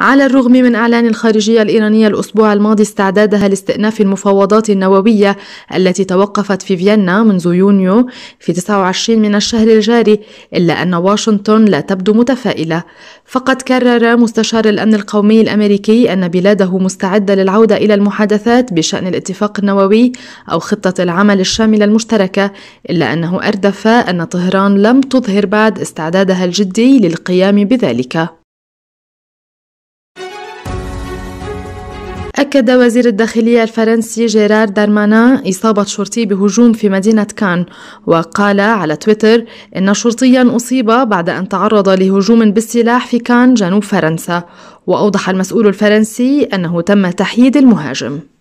على الرغم من أعلان الخارجية الإيرانية الأسبوع الماضي استعدادها لاستئناف المفاوضات النووية التي توقفت في فيينا منذ يونيو في 29 من الشهر الجاري إلا أن واشنطن لا تبدو متفائلة فقد كرر مستشار الأمن القومي الأمريكي أن بلاده مستعدة للعودة إلى المحادثات بشأن الاتفاق النووي أو خطة العمل الشاملة المشتركة إلا أنه أردف أن طهران لم تظهر بعد استعدادها الجدي للقيام بذلك أكد وزير الداخلية الفرنسي جيرار دارمانا إصابة شرطي بهجوم في مدينة كان وقال على تويتر إن شرطيا أصيب بعد أن تعرض لهجوم بالسلاح في كان جنوب فرنسا وأوضح المسؤول الفرنسي أنه تم تحييد المهاجم